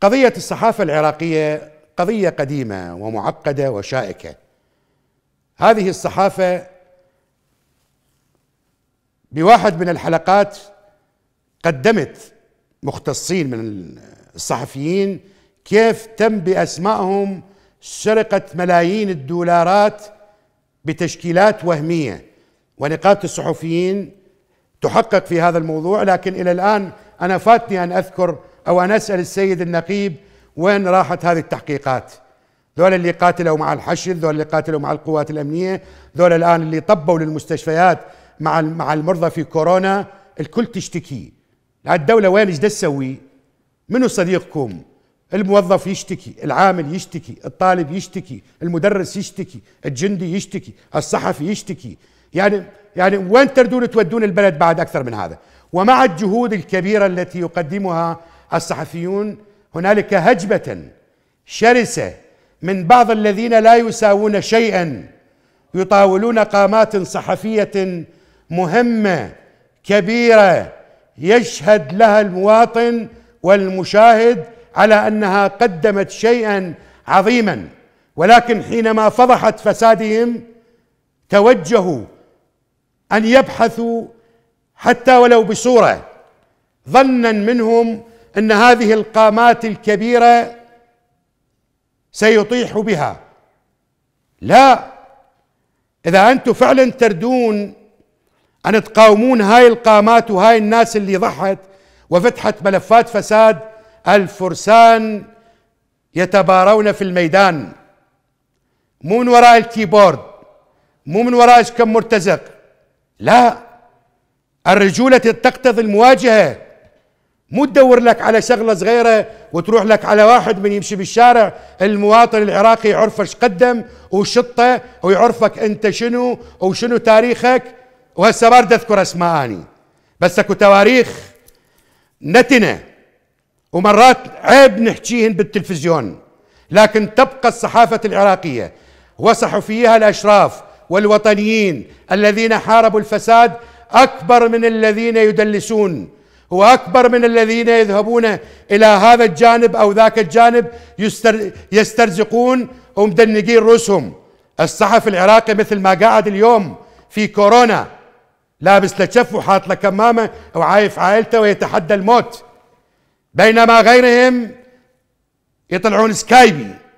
قضية الصحافة العراقية قضية قديمة ومعقدة وشائكة هذه الصحافة بواحد من الحلقات قدمت مختصين من الصحفيين كيف تم بأسمائهم سرقة ملايين الدولارات بتشكيلات وهمية ونقابة الصحفيين تحقق في هذا الموضوع لكن إلى الآن أنا فاتني أن أذكر او ان اسال السيد النقيب وين راحت هذه التحقيقات ذول اللي قاتلوا مع الحشد ذول اللي قاتلوا مع القوات الامنيه ذول الان اللي طبوا للمستشفيات مع مع المرضى في كورونا الكل تشتكي الدوله وين ايش تسوي منو صديقكم الموظف يشتكي العامل يشتكي الطالب يشتكي المدرس يشتكي الجندي يشتكي الصحفي يشتكي يعني يعني وين تردون تودون البلد بعد اكثر من هذا ومع الجهود الكبيره التي يقدمها الصحفيون هنالك هجبه شرسه من بعض الذين لا يساوون شيئا يطاولون قامات صحفيه مهمه كبيره يشهد لها المواطن والمشاهد على انها قدمت شيئا عظيما ولكن حينما فضحت فسادهم توجهوا ان يبحثوا حتى ولو بصوره ظنا منهم ان هذه القامات الكبيره سيطيح بها لا اذا انتم فعلا تردون ان تقاومون هاي القامات وهاي الناس اللي ضحت وفتحت ملفات فساد الفرسان يتبارون في الميدان مو من وراء الكيبورد مو من وراء كم مرتزق لا الرجولة تقتضي المواجهة مو تدور لك على شغله صغيره وتروح لك على واحد من يمشي بالشارع المواطن العراقي يعرفه ايش قدم وشطه ويعرفك انت شنو وشنو تاريخك وهسه ما اذكر اسماء اني بس اكو تواريخ نتنه ومرات عيب نحكيهن بالتلفزيون لكن تبقى الصحافه العراقيه وصحفيها الاشراف والوطنيين الذين حاربوا الفساد اكبر من الذين يدلسون هو أكبر من الذين يذهبون إلى هذا الجانب أو ذاك الجانب يستر يسترزقون ومدنقين رؤوسهم الصحفي العراقي مثل ما قاعد اليوم في كورونا لابس له كف وحاط له كمامة وعايف عائلته ويتحدى الموت بينما غيرهم يطلعون سكايبي